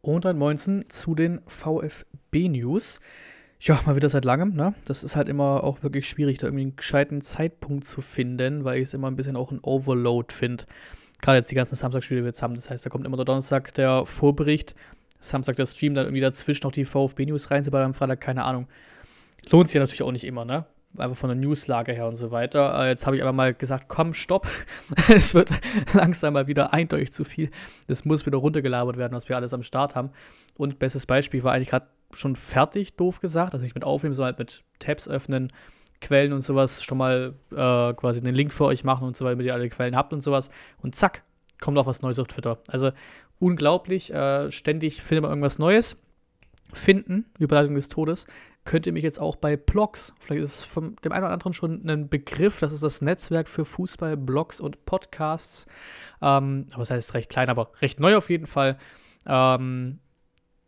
und ein Moinsen zu den VfB-News. Ja, mal wieder seit langem, ne? Das ist halt immer auch wirklich schwierig, da irgendwie einen gescheiten Zeitpunkt zu finden, weil ich es immer ein bisschen auch ein Overload finde. Gerade jetzt die ganzen Samstagspiele, die wir jetzt haben. Das heißt, da kommt immer der Donnerstag der Vorbericht, Samstag der Stream, dann irgendwie dazwischen noch die VfB-News rein, aber am Freitag, keine Ahnung. Lohnt sich ja natürlich auch nicht immer, ne? einfach von der Newslage her und so weiter. Äh, jetzt habe ich aber mal gesagt, komm, stopp. es wird langsam mal wieder eindeutig zu viel. Es muss wieder runtergelabert werden, was wir alles am Start haben. Und bestes Beispiel, war eigentlich gerade schon fertig, doof gesagt. Also nicht mit Aufnehmen, sondern halt mit Tabs öffnen, Quellen und sowas. Schon mal äh, quasi einen Link für euch machen und so weiter, damit ihr alle Quellen habt und sowas. Und zack, kommt auch was Neues auf Twitter. Also unglaublich. Äh, ständig findet man irgendwas Neues. Finden, Überleitung des Todes, könnt ihr mich jetzt auch bei Blogs, vielleicht ist es von dem einen oder anderen schon ein Begriff, das ist das Netzwerk für Fußball, Blogs und Podcasts. Ähm, aber das heißt recht klein, aber recht neu auf jeden Fall. Ähm,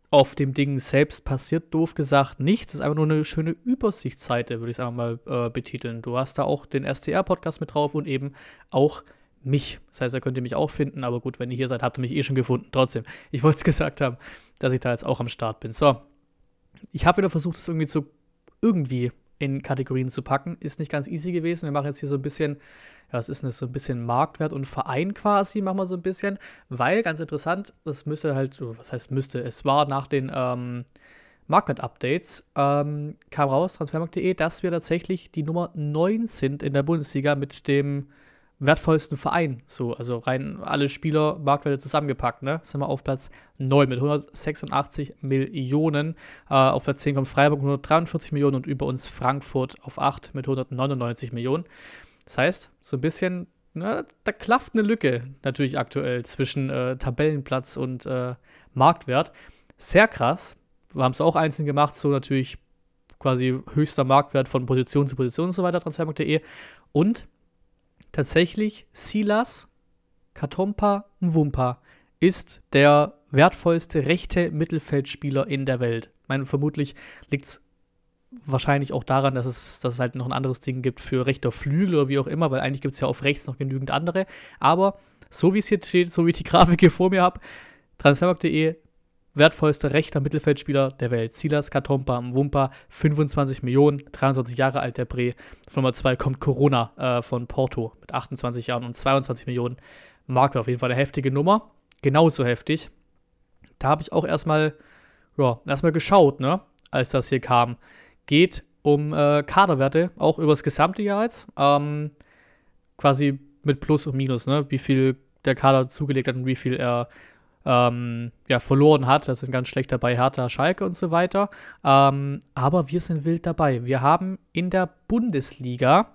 auf dem Ding selbst passiert, doof gesagt, nichts. Es ist einfach nur eine schöne Übersichtsseite, würde ich es einfach mal äh, betiteln. Du hast da auch den STR-Podcast mit drauf und eben auch mich. Das heißt, da könnt ihr mich auch finden, aber gut, wenn ihr hier seid, habt ihr mich eh schon gefunden. Trotzdem, ich wollte es gesagt haben, dass ich da jetzt auch am Start bin. So, ich habe wieder versucht, das irgendwie zu irgendwie in Kategorien zu packen. Ist nicht ganz easy gewesen. Wir machen jetzt hier so ein bisschen, ja, was ist denn das, so ein bisschen Marktwert und Verein quasi, machen wir so ein bisschen, weil ganz interessant, das müsste halt, oh, was heißt müsste, es war nach den ähm, Marktwert-Updates, ähm, kam raus, transfermarkt.de, dass wir tatsächlich die Nummer 9 sind in der Bundesliga mit dem wertvollsten Verein. So, also rein alle Spieler, Marktwerte zusammengepackt. Ne? Sind wir auf Platz 9 mit 186 Millionen. Äh, auf Platz 10 kommt Freiburg mit 143 Millionen und über uns Frankfurt auf 8 mit 199 Millionen. Das heißt, so ein bisschen, na, ne, da klafft eine Lücke natürlich aktuell zwischen äh, Tabellenplatz und äh, Marktwert. Sehr krass. Wir haben es auch einzeln gemacht, so natürlich quasi höchster Marktwert von Position zu Position und so weiter, transfermarkt.de. Und tatsächlich Silas Katompa Mwumpa ist der wertvollste rechte Mittelfeldspieler in der Welt. Ich meine, vermutlich liegt es wahrscheinlich auch daran, dass es, dass es halt noch ein anderes Ding gibt für rechter Flügel oder wie auch immer, weil eigentlich gibt es ja auf rechts noch genügend andere. Aber so wie es jetzt steht, so wie ich die Grafik hier vor mir habe, transfermarkt.de wertvollste rechter Mittelfeldspieler der Welt. Silas Katompa Wumpa, 25 Millionen, 23 Jahre alt der Bre. Auf Nummer 2 kommt Corona äh, von Porto mit 28 Jahren und 22 Millionen. Markt auf jeden Fall eine heftige Nummer. Genauso heftig. Da habe ich auch erstmal, ja, erstmal geschaut, ne, als das hier kam. Geht um äh, Kaderwerte, auch übers gesamte Jahr jetzt. Ähm, quasi mit Plus und Minus, ne? Wie viel der Kader zugelegt hat und wie viel er ähm, ja, verloren hat. Das sind ganz schlecht dabei Hertha, Schalke und so weiter. Ähm, aber wir sind wild dabei. Wir haben in der Bundesliga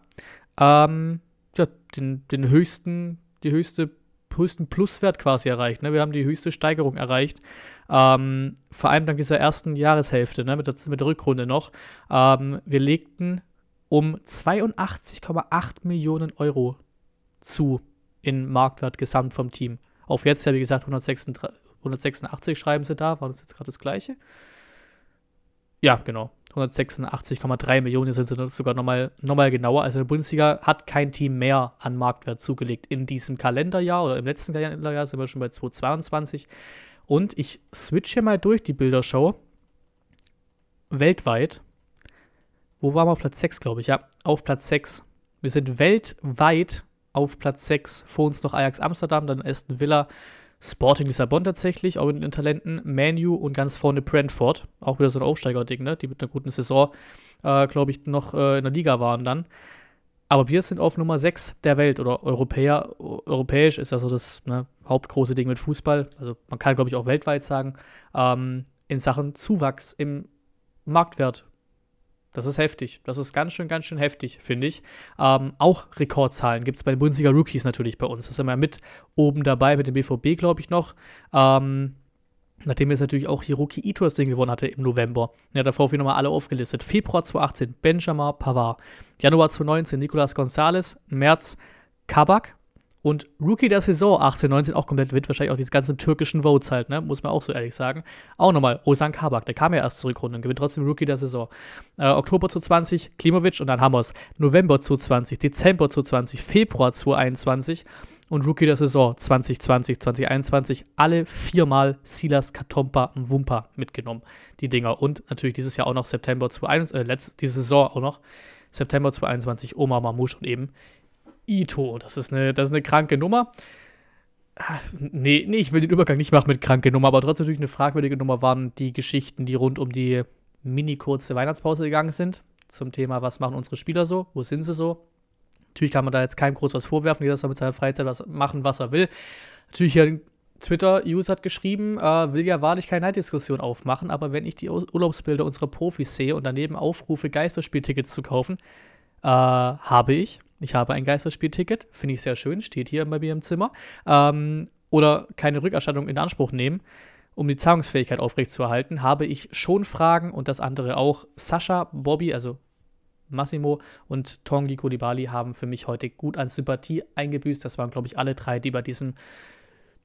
ähm, ja, den, den höchsten, die höchste höchsten Pluswert quasi erreicht. Ne? Wir haben die höchste Steigerung erreicht. Ähm, vor allem dank dieser ersten Jahreshälfte, ne? mit, der, mit der Rückrunde noch. Ähm, wir legten um 82,8 Millionen Euro zu in Marktwert gesamt vom Team. Auf jetzt ja, wie gesagt, 186, 186 schreiben sie da, war das jetzt gerade das gleiche? Ja, genau. 186,3 Millionen sind sie sogar nochmal noch mal genauer. Also die Bundesliga hat kein Team mehr an Marktwert zugelegt in diesem Kalenderjahr oder im letzten Kalenderjahr sind wir schon bei 222. Und ich switche mal durch die Bildershow. Weltweit. Wo waren wir auf Platz 6, glaube ich? Ja, auf Platz 6. Wir sind weltweit auf Platz 6 vor uns noch Ajax Amsterdam, dann Aston Villa, Sporting Lissabon tatsächlich, auch in den Talenten, Manu und ganz vorne Brentford, auch wieder so ein Aufsteiger-Ding, ne? die mit einer guten Saison, äh, glaube ich, noch äh, in der Liga waren dann. Aber wir sind auf Nummer 6 der Welt oder Europäer. Europäisch ist ja so das ne, hauptgroße Ding mit Fußball. Also man kann, glaube ich, auch weltweit sagen, ähm, in Sachen Zuwachs im Marktwert das ist heftig. Das ist ganz schön, ganz schön heftig, finde ich. Ähm, auch Rekordzahlen gibt es bei den Bundesliga Rookies natürlich bei uns. Das sind wir mit oben dabei, mit dem BVB, glaube ich, noch. Ähm, Nachdem jetzt natürlich auch Hiroki Ito das Ding gewonnen hatte im November. Ja, davor wir nochmal alle aufgelistet. Februar 2018 Benjamin Pavard. Januar 2019 Nicolas Gonzalez. März Kabak. Und Rookie der Saison 18, 19 auch komplett wird wahrscheinlich auch diese ganzen türkischen Votes halt, ne? Muss man auch so ehrlich sagen. Auch nochmal, Osan Kabak, der kam ja erst zur und gewinnt trotzdem Rookie der Saison. Äh, Oktober 20, Klimovic und dann Hammers. November zu 20, Dezember zu 20, Februar zu 21 und Rookie der Saison 2020, 2021 alle viermal Silas Katompa Mwumpa mitgenommen, die Dinger. Und natürlich dieses Jahr auch noch September zu 21, äh, letzte, diese Saison auch noch, September 2021 Omar Mamouche und eben Ito. Das ist eine, das ist eine kranke Nummer. Ah, nee, nee, ich will den Übergang nicht machen mit kranke Nummer, aber trotzdem natürlich eine fragwürdige Nummer waren die Geschichten, die rund um die mini-kurze Weihnachtspause gegangen sind. Zum Thema, was machen unsere Spieler so, wo sind sie so. Natürlich kann man da jetzt keinem groß was vorwerfen, jeder soll mit seiner Freizeit was machen, was er will. Natürlich hier ein Twitter-User hat geschrieben, äh, will ja wahrlich keine Neiddiskussion aufmachen, aber wenn ich die Urlaubsbilder unserer Profis sehe und daneben aufrufe, Geisterspieltickets zu kaufen, äh, habe ich ich habe ein Geisterspielticket, finde ich sehr schön, steht hier bei mir im Zimmer, ähm, oder keine Rückerstattung in Anspruch nehmen, um die Zahlungsfähigkeit aufrechtzuerhalten, habe ich schon Fragen und das andere auch. Sascha, Bobby, also Massimo und Tongi Kodibali haben für mich heute gut an Sympathie eingebüßt. Das waren, glaube ich, alle drei, die bei diesem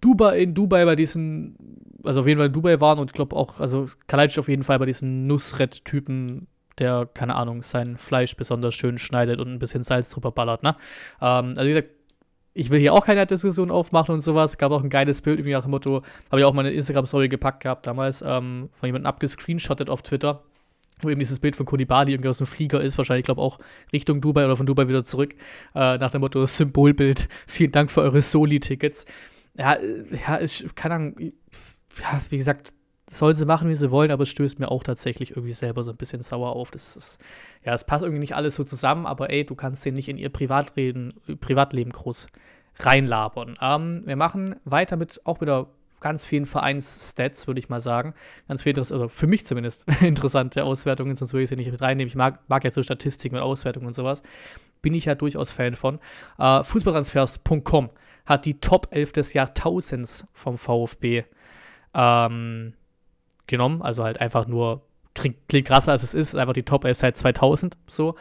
Dubai in Dubai bei diesen, also auf jeden Fall in Dubai waren und ich glaube auch, also Kalajdzic auf jeden Fall bei diesen Nusret-Typen der, keine Ahnung, sein Fleisch besonders schön schneidet und ein bisschen Salz drüber ballert, ne? Ähm, also wie gesagt, ich will hier auch keine Diskussion aufmachen und sowas. Gab auch ein geiles Bild irgendwie nach dem Motto, habe ich auch meine Instagram-Story gepackt gehabt damals, ähm, von jemandem abgescreenshottet auf Twitter, wo eben dieses Bild von Kodibali irgendwie aus dem Flieger ist, wahrscheinlich, glaube auch Richtung Dubai oder von Dubai wieder zurück, äh, nach dem Motto Symbolbild, vielen Dank für eure Soli-Tickets. Ja, äh, ja, ich, keine Ahnung, ja, wie gesagt, sollen sie machen, wie sie wollen, aber es stößt mir auch tatsächlich irgendwie selber so ein bisschen sauer auf. Das ist, ja, es passt irgendwie nicht alles so zusammen, aber ey, du kannst den nicht in ihr Privatreden, Privatleben groß reinlabern. Ähm, wir machen weiter mit auch wieder ganz vielen Vereinsstats, würde ich mal sagen. Ganz viel, also für mich zumindest, interessante Auswertungen, sonst würde ich sie nicht mit reinnehmen. Ich mag, mag ja so Statistiken und Auswertungen und sowas. Bin ich ja durchaus Fan von. Äh, Fußballtransfers.com hat die Top 11 des Jahrtausends vom VfB ähm, genommen. Also halt einfach nur, klingt, klingt krasser als es ist, einfach die Top 11 seit 2000. So.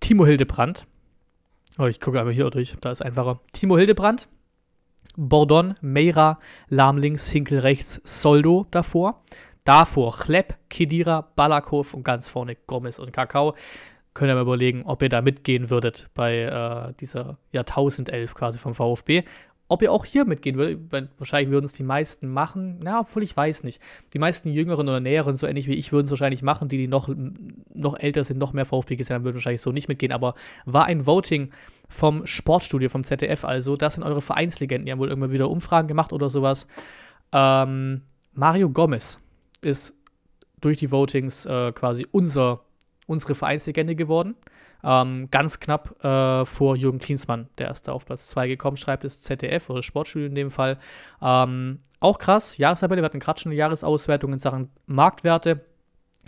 Timo Hildebrand. Oh, ich gucke einmal hier durch, da ist einfacher. Timo Hildebrand, Bordon, Meira, Lahm links, Hinkel rechts, Soldo davor. Davor Chlepp, Kedira, Balakov und ganz vorne Gomez und Kakao. Könnt ihr mal überlegen, ob ihr da mitgehen würdet bei äh, dieser Jahrtausendelf quasi vom VfB ob ihr auch hier mitgehen würdet, wahrscheinlich würden es die meisten machen, na, obwohl ich weiß nicht. Die meisten Jüngeren oder Näheren, so ähnlich wie ich, würden es wahrscheinlich machen, die, die noch, noch älter sind, noch mehr VfB gesehen haben, würden wahrscheinlich so nicht mitgehen, aber war ein Voting vom Sportstudio, vom ZDF also, das sind eure Vereinslegenden, die haben wohl irgendwann wieder Umfragen gemacht oder sowas. Ähm, Mario Gomez ist durch die Votings äh, quasi unser unsere Vereinslegende geworden. Ähm, ganz knapp äh, vor Jürgen Klinsmann, der ist da auf Platz 2 gekommen, schreibt es ZDF oder Sportstudio in dem Fall. Ähm, auch krass, Jahrestabelle, wir hatten gerade schon eine Jahresauswertung in Sachen Marktwerte,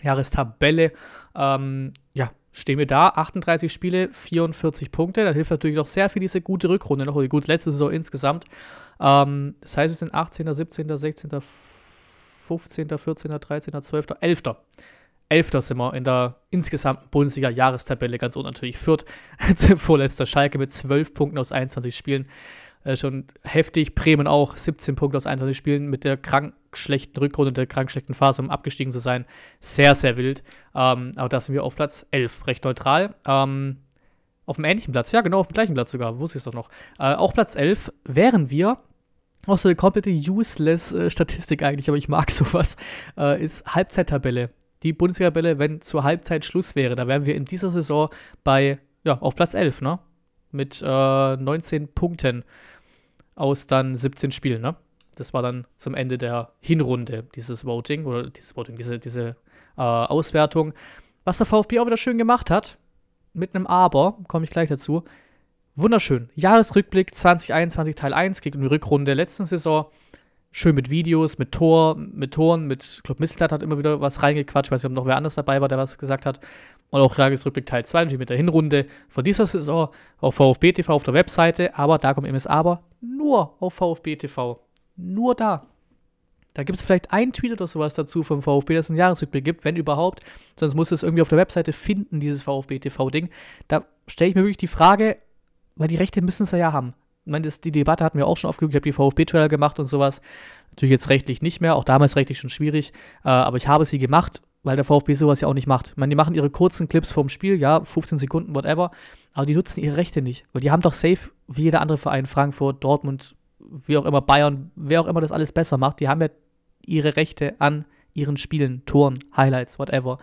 Jahrestabelle. Ähm, ja, stehen wir da, 38 Spiele, 44 Punkte. Da hilft natürlich doch sehr viel diese gute Rückrunde, noch die gute letzte Saison insgesamt. Ähm, das heißt, wir sind 18., 17., 16., 15., 14., 13., 12., 11. Elfter sind wir in der insgesamten Bundesliga-Jahrestabelle, ganz unatürlich Fürth, vorletzter Schalke mit 12 Punkten aus 21 Spielen. Äh, schon heftig. Bremen auch 17 Punkte aus 21 Spielen mit der krank schlechten Rückrunde, der krank schlechten Phase, um abgestiegen zu sein. Sehr, sehr wild. Ähm, aber da sind wir auf Platz 11, recht neutral. Ähm, auf dem ähnlichen Platz, ja genau, auf dem gleichen Platz sogar, wusste ich es doch noch. Äh, auch Platz 11 wären wir auch so eine komplette useless äh, Statistik eigentlich, aber ich mag sowas, äh, ist Halbzeittabelle die Bundesliga-Bälle, wenn zur Halbzeit Schluss wäre. Da wären wir in dieser Saison bei, ja, auf Platz 11, ne? Mit äh, 19 Punkten aus dann 17 Spielen, ne? Das war dann zum Ende der Hinrunde, dieses Voting oder dieses Voting, diese, diese äh, Auswertung. Was der VfB auch wieder schön gemacht hat, mit einem Aber, komme ich gleich dazu. Wunderschön. Jahresrückblick 2021 Teil 1 gegen die Rückrunde letzten Saison schön mit Videos, mit Tor, mit Toren, mit Club Misteltat hat immer wieder was reingequatscht. Ich weiß nicht, ob noch wer anders dabei war, der was gesagt hat. Und auch Rückblick Teil 2 natürlich mit der Hinrunde von dieser Saison auf VfB TV auf der Webseite. Aber da kommt eben das Aber nur auf VfB TV. Nur da. Da gibt es vielleicht ein Tweet oder sowas dazu vom VfB, dass es einen Jahresrückblick gibt, wenn überhaupt. Sonst muss es irgendwie auf der Webseite finden, dieses VfB TV-Ding. Da stelle ich mir wirklich die Frage, weil die Rechte müssen es ja haben meine, das, die Debatte hatten wir auch schon aufgeführt. Ich habe die VfB-Trailer gemacht und sowas. Natürlich jetzt rechtlich nicht mehr, auch damals rechtlich schon schwierig, äh, aber ich habe sie gemacht, weil der VfB sowas ja auch nicht macht. Ich meine, die machen ihre kurzen Clips vom Spiel, ja, 15 Sekunden, whatever, aber die nutzen ihre Rechte nicht, weil die haben doch safe, wie jeder andere Verein, Frankfurt, Dortmund, wie auch immer, Bayern, wer auch immer das alles besser macht, die haben ja ihre Rechte an ihren Spielen, Toren, Highlights, whatever.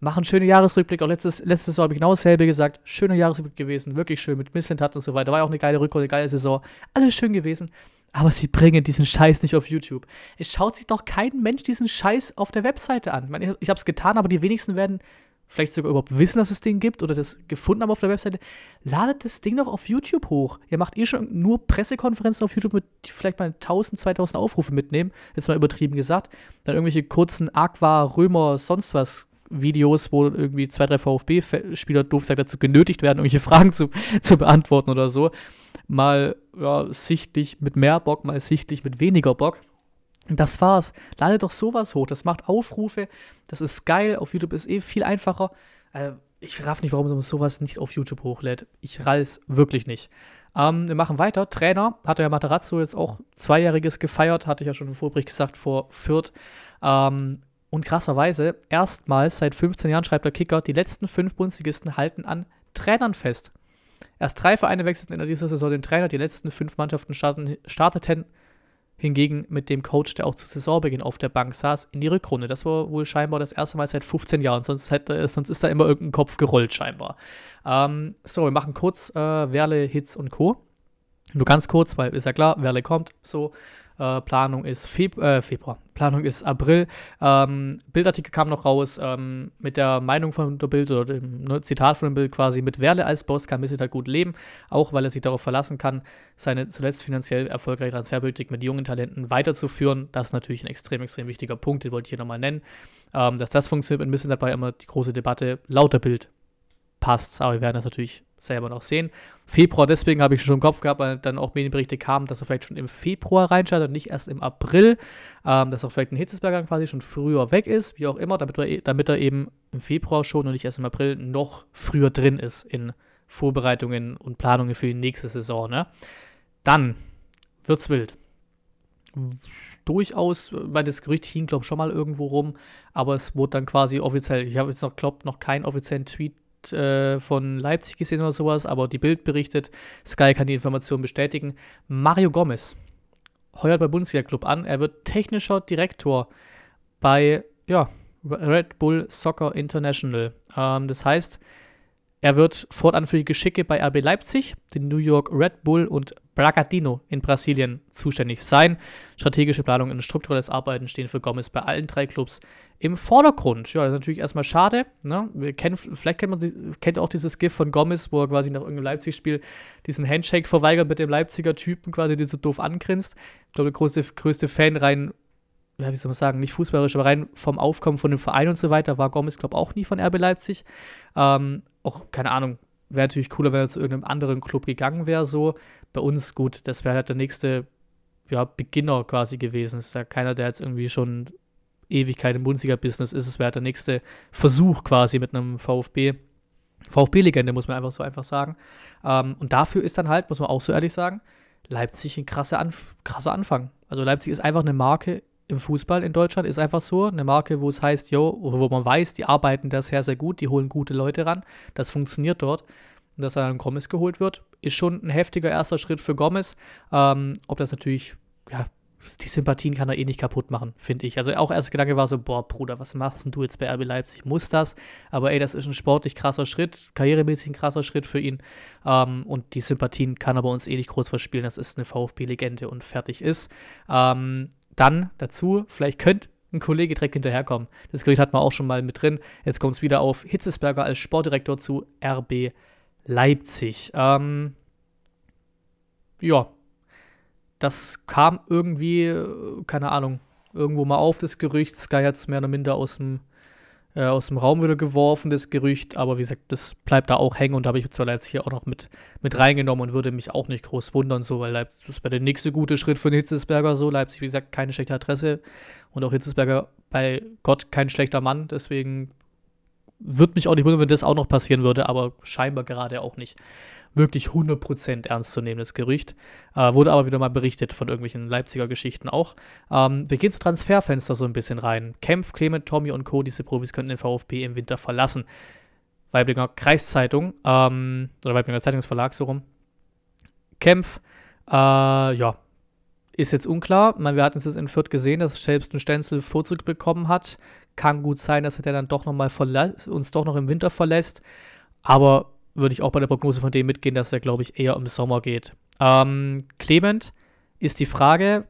Machen schöne Jahresrückblick. Auch letztes, letztes Jahr habe ich genau dasselbe gesagt. Schöner Jahresrückblick gewesen. Wirklich schön mit Missland hat und so weiter. War ja auch eine geile Rückrunde, geile Saison. Alles schön gewesen. Aber sie bringen diesen Scheiß nicht auf YouTube. Es schaut sich doch kein Mensch diesen Scheiß auf der Webseite an. Ich, ich habe es getan, aber die wenigsten werden vielleicht sogar überhaupt wissen, dass es Ding gibt oder das gefunden haben auf der Webseite, ladet das Ding doch auf YouTube hoch. Ihr macht eh schon nur Pressekonferenzen auf YouTube mit vielleicht mal 1000, 2000 Aufrufe mitnehmen, jetzt mal übertrieben gesagt, dann irgendwelche kurzen Aqua, Römer, sonst was Videos, wo irgendwie zwei, drei VfB-Spieler doof sagt, dazu genötigt werden, irgendwelche Fragen zu, zu beantworten oder so. Mal ja, sichtlich mit mehr Bock, mal sichtlich mit weniger Bock. Das war's. Lade doch sowas hoch. Das macht Aufrufe. Das ist geil. Auf YouTube ist eh viel einfacher. Äh, ich raff nicht, warum man sowas nicht auf YouTube hochlädt. Ich rall's wirklich nicht. Ähm, wir machen weiter. Trainer hatte ja Materazzo jetzt auch Zweijähriges gefeiert, hatte ich ja schon im Vorbericht gesagt, vor Fürth. Ähm, und krasserweise, erstmals seit 15 Jahren, schreibt der Kicker, die letzten fünf Bundesligisten halten an Trainern fest. Erst drei Vereine wechselten in dieser Saison den Trainer, die letzten fünf Mannschaften starten, starteten hingegen mit dem Coach, der auch zu Saisonbeginn auf der Bank saß, in die Rückrunde. Das war wohl scheinbar das erste Mal seit 15 Jahren, sonst, hätte, sonst ist da immer irgendein Kopf gerollt scheinbar. Ähm, so, wir machen kurz äh, Werle, Hits und Co. Nur ganz kurz, weil ist ja klar, Werle kommt, so. Äh, Planung ist Feb äh, Februar. Planung ist April. Ähm, Bildartikel kam noch raus ähm, mit der Meinung von der Bild oder dem ne, Zitat von dem Bild quasi. Mit Werle als Boss kann Missy halt gut leben, auch weil er sich darauf verlassen kann, seine zuletzt finanziell erfolgreiche Transferpolitik mit jungen Talenten weiterzuführen. Das ist natürlich ein extrem, extrem wichtiger Punkt, den wollte ich hier nochmal nennen. Ähm, dass das funktioniert mit Missy dabei immer die große Debatte lauter Bild passt. Aber wir werden das natürlich selber noch sehen. Februar, deswegen habe ich schon im Kopf gehabt, weil dann auch Medienberichte kamen, dass er vielleicht schon im Februar reinschaltet und nicht erst im April, ähm, dass auch vielleicht ein Hitzesberger quasi schon früher weg ist, wie auch immer, damit er, e-, damit er eben im Februar schon und nicht erst im April noch früher drin ist in Vorbereitungen und Planungen für die nächste Saison. Ne? Dann wird's wild. Durchaus, weil das Gerücht hing, glaube ich, schon mal irgendwo rum, aber es wurde dann quasi offiziell, ich habe jetzt noch, glaube noch keinen offiziellen Tweet äh, von Leipzig gesehen oder sowas, aber die Bild berichtet, Sky kann die Information bestätigen. Mario Gomez heuert bei Bundesliga Club an. Er wird technischer Direktor bei ja, Red Bull Soccer International. Ähm, das heißt, er wird fortan für die Geschicke bei RB Leipzig, den New York Red Bull und Bragadino in Brasilien zuständig sein. Strategische Planung und strukturelles Arbeiten stehen für Gomez bei allen drei Clubs im Vordergrund. Ja, das ist natürlich erstmal schade. Ne? Wir kennen, vielleicht kennt man kennt auch dieses GIF von Gomez, wo er quasi nach irgendeinem Leipzig-Spiel diesen Handshake verweigert mit dem Leipziger Typen, quasi der so doof angrinst. Ich glaube, der größte, größte Fan rein ja, wie soll man sagen, nicht fußballerisch, aber rein vom Aufkommen von dem Verein und so weiter, war Gomez, glaube ich, auch nie von RB Leipzig. Ähm, auch, keine Ahnung, wäre natürlich cooler, wenn er zu irgendeinem anderen Club gegangen wäre, so. Bei uns, gut, das wäre halt der nächste, ja, Beginner quasi gewesen. Das ist ja keiner, der jetzt irgendwie schon Ewigkeit im Bundesliga-Business ist. Es wäre halt der nächste Versuch quasi mit einem VfB. VfB-Legende, muss man einfach so einfach sagen. Ähm, und dafür ist dann halt, muss man auch so ehrlich sagen, Leipzig ein krasser, Anf krasser Anfang. Also Leipzig ist einfach eine Marke im Fußball in Deutschland, ist einfach so. Eine Marke, wo es heißt, yo, wo man weiß, die arbeiten da sehr, sehr gut, die holen gute Leute ran. Das funktioniert dort. Und dass er dann Gomez geholt wird, ist schon ein heftiger erster Schritt für Gomez. Ähm, ob das natürlich, ja, die Sympathien kann er eh nicht kaputt machen, finde ich. Also auch erst Gedanke war so, boah, Bruder, was machst denn du jetzt bei RB Leipzig? Muss das? Aber ey, das ist ein sportlich krasser Schritt, karrieremäßig ein krasser Schritt für ihn. Ähm, und die Sympathien kann er bei uns eh nicht groß verspielen. Das ist eine VfB-Legende und fertig ist. Ähm, dann dazu, vielleicht könnte ein Kollege direkt hinterherkommen. Das Gerücht hat man auch schon mal mit drin. Jetzt kommt es wieder auf Hitzesberger als Sportdirektor zu RB Leipzig. Ähm, ja, das kam irgendwie, äh, keine Ahnung, irgendwo mal auf, das Gerücht. Sky hat es mehr oder minder aus dem äh, aus dem Raum wieder geworfen, das Gerücht. Aber wie gesagt, das bleibt da auch hängen und da habe ich zwar jetzt hier auch noch mit, mit reingenommen und würde mich auch nicht groß wundern, so, weil Leipzig ist bei der nächste gute Schritt für den Hitzesberger so. Leipzig, wie gesagt, keine schlechte Adresse und auch Hitzesberger bei Gott kein schlechter Mann. Deswegen würde mich auch nicht wundern, wenn das auch noch passieren würde, aber scheinbar gerade auch nicht wirklich 100% ernstzunehmendes Gerücht. Äh, wurde aber wieder mal berichtet von irgendwelchen Leipziger Geschichten auch. Ähm, wir gehen zum Transferfenster so ein bisschen rein. Kempf, Clement, Tommy und Co., diese Profis könnten den VfB im Winter verlassen. Weiblinger Kreiszeitung, ähm, oder Weiblinger Zeitungsverlag so rum. Kempf, äh, ja, ist jetzt unklar. Man, wir hatten es jetzt in Fürth gesehen, dass selbst ein Stenzel Vorzug bekommen hat. Kann gut sein, dass er dann doch nochmal uns doch noch im Winter verlässt. Aber würde ich auch bei der Prognose von dem mitgehen, dass er, glaube ich, eher im Sommer geht. Ähm, Clement ist die Frage,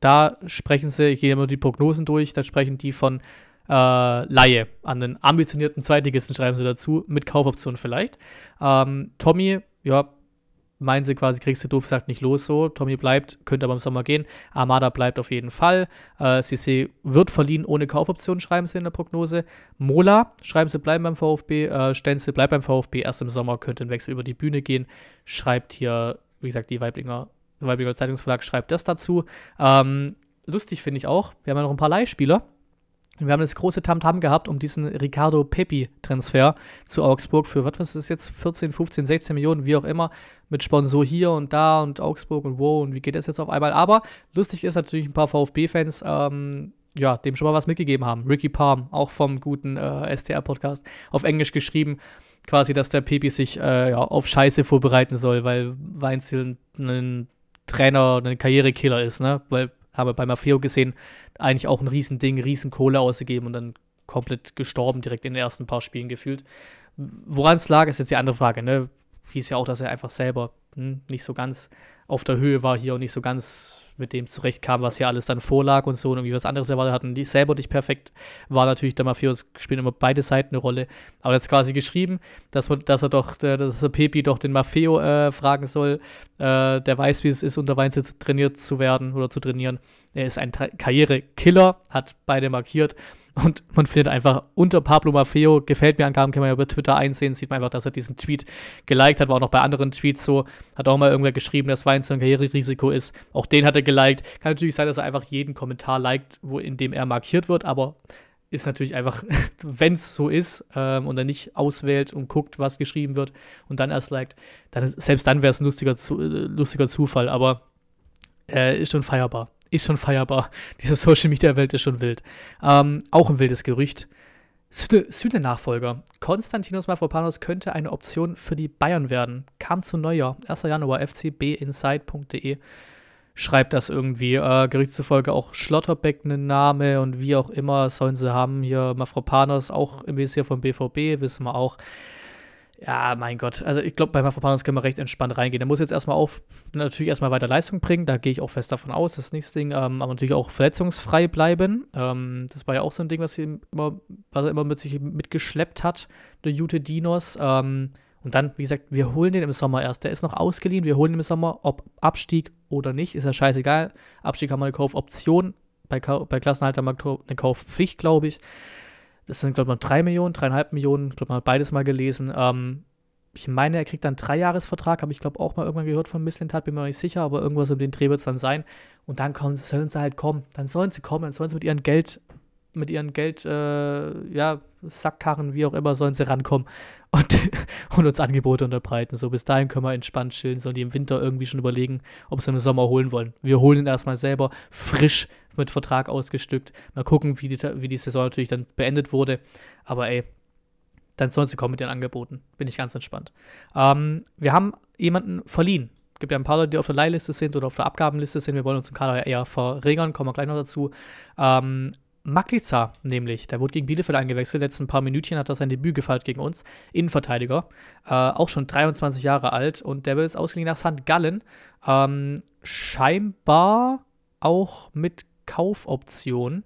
da sprechen sie, ich gehe immer die Prognosen durch, da sprechen die von äh, Laie an den ambitionierten Zweitligisten, schreiben sie dazu, mit Kaufoption vielleicht. Ähm, Tommy, ja, meinen sie quasi, kriegst du doof sagt nicht los so. Tommy bleibt, könnte aber im Sommer gehen. Armada bleibt auf jeden Fall. Äh, CC wird verliehen ohne Kaufoption, schreiben sie in der Prognose. Mola, schreiben sie, bleiben beim VfB. Äh, Stenzel bleibt beim VfB. Erst im Sommer könnte ein Wechsel über die Bühne gehen. Schreibt hier, wie gesagt, die Weiblinger, Weiblinger Zeitungsverlag schreibt das dazu. Ähm, lustig finde ich auch, wir haben ja noch ein paar Leihspieler. Wir haben das große Tamtam gehabt um diesen Ricardo Pepi-Transfer zu Augsburg für, was, ist das jetzt, 14, 15, 16 Millionen, wie auch immer, mit Sponsor hier und da und Augsburg und wo und wie geht das jetzt auf einmal. Aber lustig ist natürlich ein paar VfB-Fans, ähm, ja, dem schon mal was mitgegeben haben. Ricky Palm, auch vom guten äh, STR-Podcast, auf Englisch geschrieben, quasi, dass der Pepi sich äh, ja, auf Scheiße vorbereiten soll, weil Weinzel ein Trainer, ein Karrierekiller ist, ne? Weil haben wir bei Maffeo gesehen, eigentlich auch ein Riesending, Riesenkohle ausgegeben und dann komplett gestorben, direkt in den ersten paar Spielen gefühlt. Woran es lag, ist jetzt die andere Frage. Ne? Hieß ja auch, dass er einfach selber hm, nicht so ganz auf der Höhe war hier auch nicht so ganz mit dem zurechtkam, was hier alles dann vorlag und so und irgendwie was anderes erwartet hatten, die selber nicht perfekt war natürlich der Mafios, spielen immer beide Seiten eine Rolle. Aber jetzt quasi geschrieben, dass, man, dass er doch, äh, dass er Pepi doch den Maffeo äh, fragen soll, äh, der weiß, wie es ist, unter Weinsitz trainiert zu werden oder zu trainieren. Er ist ein Karrierekiller, hat beide markiert und man findet einfach unter Pablo Maffeo, gefällt mir Angaben, kann man ja über Twitter einsehen, sieht man einfach, dass er diesen Tweet geliked hat, war auch noch bei anderen Tweets so, hat auch mal irgendwer geschrieben, dass Wein so ein Karriererisiko ist, auch den hat er geliked. Kann natürlich sein, dass er einfach jeden Kommentar liked, wo, in dem er markiert wird, aber ist natürlich einfach, wenn es so ist ähm, und er nicht auswählt und guckt, was geschrieben wird und dann erst liked, dann selbst dann wäre es ein lustiger, zu, äh, lustiger Zufall, aber äh, ist schon feierbar ist schon feierbar. Diese Social Media Welt ist schon wild. Ähm, auch ein wildes Gerücht. Süle-Nachfolger. Konstantinos Mafropanos könnte eine Option für die Bayern werden. Kam zu Neujahr, 1. Januar, fcbinside.de. Schreibt das irgendwie. Äh, Gerücht zufolge auch Schlotterbeck einen Name und wie auch immer sollen sie haben. Hier Mafropanos auch im Visier vom BVB, wissen wir auch. Ja, mein Gott. Also ich glaube, bei Mafropanos können wir recht entspannt reingehen. Der muss jetzt erstmal auf, natürlich erstmal weiter Leistung bringen. Da gehe ich auch fest davon aus, das nächste Ding. Ähm, aber natürlich auch verletzungsfrei bleiben. Ähm, das war ja auch so ein Ding, was, immer, was er immer mit sich mitgeschleppt hat, der Jute Dinos. Ähm, und dann, wie gesagt, wir holen den im Sommer erst. Der ist noch ausgeliehen. Wir holen den im Sommer, ob Abstieg oder nicht. Ist ja scheißegal. Abstieg haben wir eine Kaufoption. Bei, Ka bei Klassenhalter eine Kaufpflicht, glaube ich. Das sind, glaube ich, mal 3 Millionen, 3,5 Millionen, glaube ich, mal beides mal gelesen. Ähm, ich meine, er kriegt dann einen Dreijahresvertrag, habe ich, glaube auch mal irgendwann gehört von Mislintat, bin mir noch nicht sicher, aber irgendwas um den Dreh wird es dann sein. Und dann kommen, sollen sie halt kommen. Dann sollen sie kommen, dann sollen sie mit ihrem Geld mit ihren Geld, äh, ja, Sackkarren, wie auch immer, sollen sie rankommen und, und uns Angebote unterbreiten. So, bis dahin können wir entspannt chillen, sollen die im Winter irgendwie schon überlegen, ob sie im Sommer holen wollen. Wir holen ihn erstmal selber frisch mit Vertrag ausgestückt. Mal gucken, wie die, wie die Saison natürlich dann beendet wurde. Aber ey, dann sollen sie kommen mit ihren Angeboten. Bin ich ganz entspannt. Ähm, wir haben jemanden verliehen. Es gibt ja ein paar Leute, die auf der Leihliste sind oder auf der Abgabenliste sind. Wir wollen uns im Kader ja eher verringern, kommen wir gleich noch dazu. Ähm, Magliza nämlich. Der wurde gegen Bielefeld eingewechselt. Letzten paar Minütchen hat er sein Debüt gefeiert gegen uns. Innenverteidiger. Äh, auch schon 23 Jahre alt. Und der will jetzt ausgeliehen nach St. Gallen. Ähm, scheinbar auch mit Kaufoption.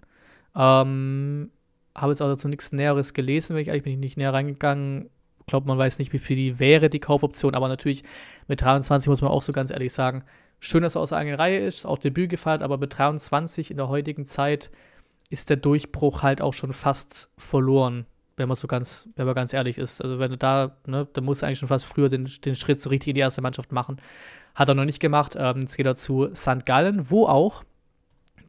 Ähm, habe jetzt auch dazu nichts Näheres gelesen, wenn ich eigentlich bin ich nicht näher reingegangen. Ich glaube, man weiß nicht, wie viel die wäre, die Kaufoption, aber natürlich mit 23 muss man auch so ganz ehrlich sagen, schön, dass er aus der eigenen Reihe ist, auch Debüt gefeiert, aber mit 23 in der heutigen Zeit ist der Durchbruch halt auch schon fast verloren, wenn man so ganz, wenn man ganz ehrlich ist. Also wenn du da, ne, dann musst du eigentlich schon fast früher den, den Schritt so richtig in die erste Mannschaft machen. Hat er noch nicht gemacht. Ähm, jetzt geht er zu St. Gallen, wo auch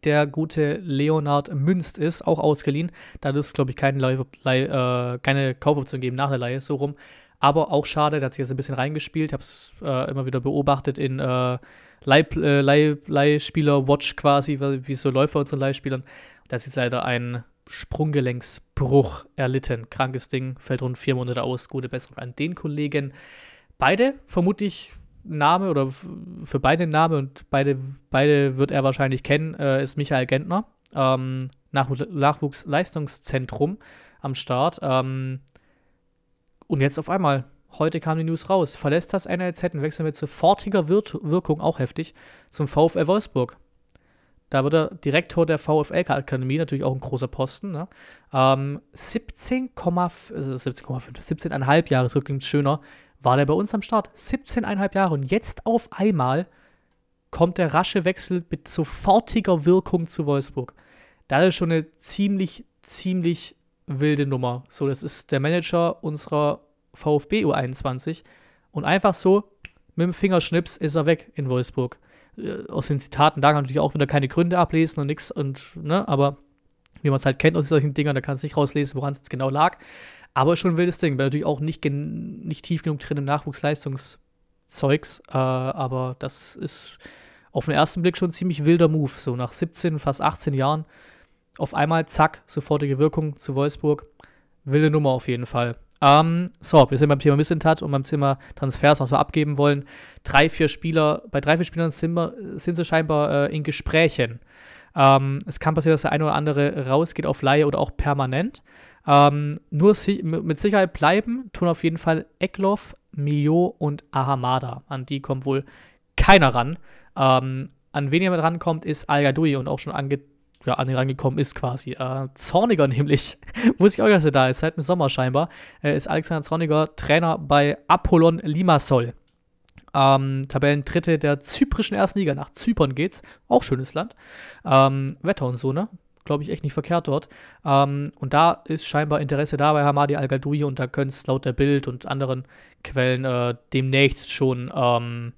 der gute Leonard Münst ist, auch ausgeliehen. Da dürfte es, glaube ich, keine, Leih, Leih, äh, keine Kaufoption geben nach der Leihe, so rum. Aber auch schade, der hat sich jetzt ein bisschen reingespielt, Ich habe es äh, immer wieder beobachtet in äh, Leih, äh, Leihspieler-Watch quasi, wie es so läuft bei unseren Leihspielern. Der hat jetzt leider einen Sprunggelenksbruch erlitten. Krankes Ding, fällt rund vier Monate aus. Gute Besserung an den Kollegen. Beide vermutlich Name oder für beide Name und beide, beide wird er wahrscheinlich kennen, äh, ist Michael Gentner. Ähm, Nach Nachwuchsleistungszentrum am Start. Ähm, und jetzt auf einmal, heute kam die News raus, verlässt das NLZ und wechselt mit sofortiger Wirkung, auch heftig, zum VfL Wolfsburg. Da wird er Direktor der VfL-Akademie, natürlich auch ein großer Posten. Ne? Ähm, 17,5 17, 17,5 Jahre, so klingt schöner, war der bei uns am Start. 17,5 Jahre und jetzt auf einmal kommt der rasche Wechsel mit sofortiger Wirkung zu Wolfsburg. Das ist schon eine ziemlich, ziemlich wilde Nummer. So, das ist der Manager unserer VfB U21 und einfach so mit dem Fingerschnips ist er weg in Wolfsburg. Äh, aus den Zitaten da kann man natürlich auch wieder keine Gründe ablesen und nichts und, ne, aber wie man es halt kennt aus solchen Dingern, da kann es nicht rauslesen, woran es jetzt genau lag. Aber schon ein wildes Ding, weil natürlich auch nicht, nicht tief genug drin im Nachwuchsleistungszeugs, äh, aber das ist auf den ersten Blick schon ein ziemlich wilder Move, so nach 17, fast 18 Jahren. Auf einmal, zack, sofortige Wirkung zu Wolfsburg. Wilde Nummer auf jeden Fall. Ähm, so, wir sind beim Thema Touch und beim Thema Transfers, was wir abgeben wollen. Drei, vier Spieler, bei drei, vier Spielern sind, wir, sind sie scheinbar äh, in Gesprächen. Ähm, es kann passieren, dass der eine oder andere rausgeht auf Laie oder auch permanent. Ähm, nur si mit Sicherheit bleiben tun auf jeden Fall Eklov, Mio und Ahamada. An die kommt wohl keiner ran. Ähm, an wen ihr mit rankommt, ist Al-Gadoui und auch schon ange ja, an ihn rangekommen ist quasi. Äh, Zorniger nämlich, wusste ich auch, dass er da ist, seit dem Sommer scheinbar, äh, ist Alexander Zorniger Trainer bei Apollon Limassol. Ähm, Tabellendritte der zyprischen ersten Liga. Nach Zypern geht's. Auch schönes Land. Ähm, Wetter und so, ne? Glaube ich echt nicht verkehrt dort. Ähm, und da ist scheinbar Interesse da bei Hamadi Al-Gadoui und da könnte es laut der Bild und anderen Quellen äh, demnächst schon ähm,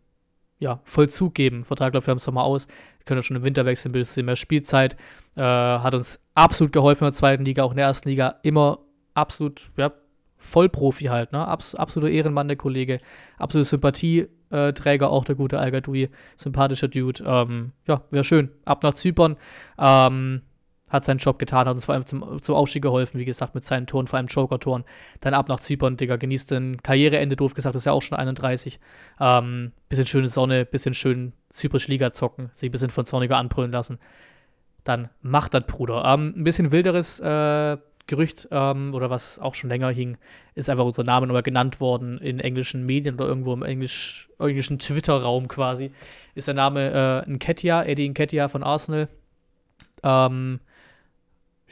ja, Vollzug geben. Vertrag läuft ja im Sommer aus. Wir können ja schon im Winter wechseln, ein bisschen mehr Spielzeit. Äh, hat uns absolut geholfen in der zweiten Liga, auch in der ersten Liga. Immer absolut, ja, Vollprofi halt, ne? Abs absoluter Ehrenmann, der Kollege. Absolute Sympathieträger, auch der gute al Sympathischer Dude. Ähm, ja, wäre schön. Ab nach Zypern. Ähm, hat seinen Job getan, hat uns vor allem zum, zum Aufstieg geholfen, wie gesagt, mit seinen Toren, vor allem Joker-Toren. Dann ab nach Zypern, Digga, genießt den Karriereende, doof gesagt, ist ja auch schon 31. Ähm, bisschen schöne Sonne, bisschen schön Zyprische Liga zocken, sich ein bisschen von Zorniger anbrüllen lassen. Dann macht das, Bruder. Ähm, ein bisschen wilderes äh, Gerücht ähm, oder was auch schon länger hing, ist einfach unser Name nochmal genannt worden in englischen Medien oder irgendwo im Englisch, englischen Twitter-Raum quasi. Ist der Name äh, Nketia, Eddie Nketia von Arsenal. Ähm,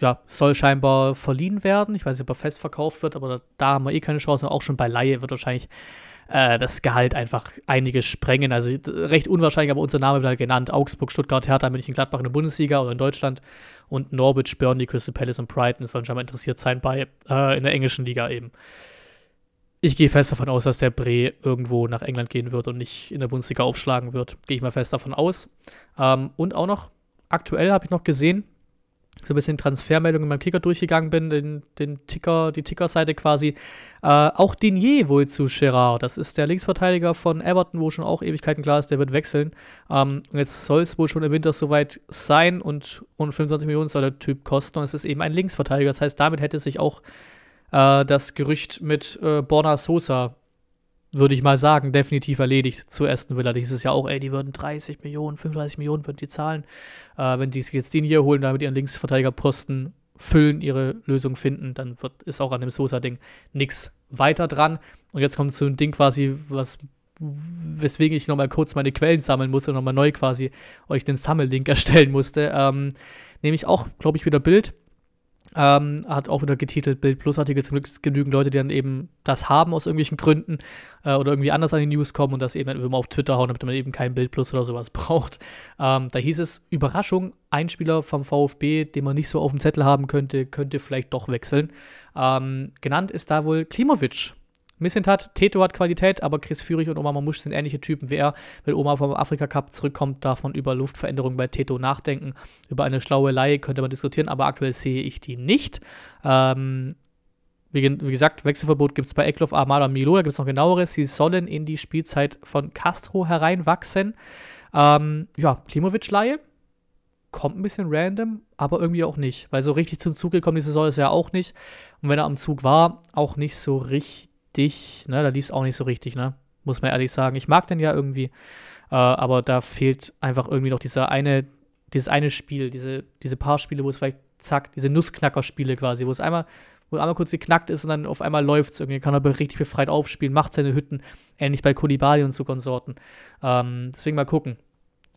ja, soll scheinbar verliehen werden. Ich weiß nicht, ob er fest verkauft wird, aber da, da haben wir eh keine Chance. Auch schon bei Laie wird wahrscheinlich äh, das Gehalt einfach einiges sprengen. Also recht unwahrscheinlich, aber unser Name wird halt genannt. Augsburg, Stuttgart, Hertha, München, Gladbach in der Bundesliga oder in Deutschland. Und Norwich, Burnley, Crystal Palace und Brighton sollen scheinbar interessiert sein bei äh, in der englischen Liga eben. Ich gehe fest davon aus, dass der Bre irgendwo nach England gehen wird und nicht in der Bundesliga aufschlagen wird. Gehe ich mal fest davon aus. Ähm, und auch noch, aktuell habe ich noch gesehen, so ein bisschen Transfermeldungen meinem Kicker durchgegangen bin, den, den Ticker, die Ticker-Seite quasi. Äh, auch Dinier wohl zu Gerard. Das ist der Linksverteidiger von Everton, wo schon auch Ewigkeiten klar ist, der wird wechseln. Ähm, jetzt soll es wohl schon im Winter soweit sein und rund 25 Millionen soll der Typ kosten. Und es ist eben ein Linksverteidiger. Das heißt, damit hätte sich auch äh, das Gerücht mit äh, Borna Sosa würde ich mal sagen, definitiv erledigt zu Aston Villa. Dieses Jahr auch, ey, die würden 30 Millionen, 35 Millionen würden die zahlen. Äh, wenn die jetzt den hier holen, damit ihren Linksverteidigerposten füllen, ihre Lösung finden, dann wird, ist auch an dem Sosa-Ding nichts weiter dran. Und jetzt kommt so ein Ding quasi, was weswegen ich nochmal kurz meine Quellen sammeln musste und nochmal neu quasi euch den Sammellink erstellen musste. Ähm, ich auch, glaube ich, wieder Bild. Ähm, hat auch wieder getitelt, Bild Plus Artikel. zum Glück genügend Leute, die dann eben das haben aus irgendwelchen Gründen äh, oder irgendwie anders an die News kommen und das eben dann immer auf Twitter hauen, damit man eben kein Bild Plus oder sowas braucht. Ähm, da hieß es, Überraschung, ein Spieler vom VfB, den man nicht so auf dem Zettel haben könnte, könnte vielleicht doch wechseln. Ähm, genannt ist da wohl Klimovic, Missint hat. Teto hat Qualität, aber Chris Führig und Oma Mamusch sind ähnliche Typen wie er. Wenn Oma vom Afrika Cup zurückkommt, darf man über Luftveränderungen bei Teto nachdenken. Über eine schlaue Laie könnte man diskutieren, aber aktuell sehe ich die nicht. Ähm, wie, wie, gesagt, Wechselverbot gibt es bei Eklov, Armada und Milo, da gibt es noch genaueres. Sie sollen in die Spielzeit von Castro hereinwachsen. Ähm, ja, Klimovic-Laie kommt ein bisschen random, aber irgendwie auch nicht. Weil so richtig zum Zug gekommen ist, soll es ja auch nicht. Und wenn er am Zug war, auch nicht so richtig dich, ne, da lief es auch nicht so richtig, ne? Muss man ehrlich sagen. Ich mag den ja irgendwie, äh, aber da fehlt einfach irgendwie noch dieser eine, dieses eine Spiel, diese, diese paar Spiele, wo es vielleicht zack, diese Nussknacker-Spiele quasi, wo es einmal, wo einmal kurz geknackt ist und dann auf einmal läuft es irgendwie, kann er richtig befreit aufspielen, macht seine Hütten, ähnlich bei Kulibali und so Konsorten. Ähm, deswegen mal gucken.